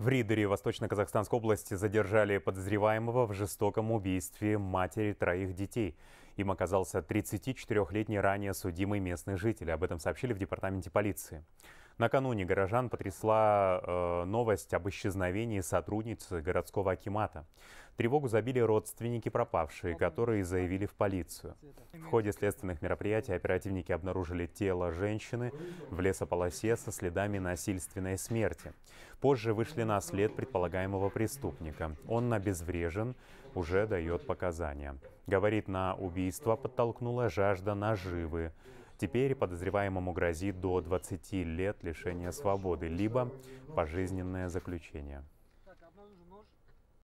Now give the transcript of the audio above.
В Ридере Восточно-Казахстанской области задержали подозреваемого в жестоком убийстве матери троих детей. Им оказался 34-летний ранее судимый местный житель. Об этом сообщили в департаменте полиции. Накануне горожан потрясла э, новость об исчезновении сотрудницы городского акимата. Тревогу забили родственники пропавшие, которые заявили в полицию. В ходе следственных мероприятий оперативники обнаружили тело женщины в лесополосе со следами насильственной смерти. Позже вышли на след предполагаемого преступника. Он обезврежен, уже дает показания. Говорит, на убийство подтолкнула жажда наживы. Теперь подозреваемому грозит до 20 лет лишения свободы, либо пожизненное заключение. Так, обнаружен нож.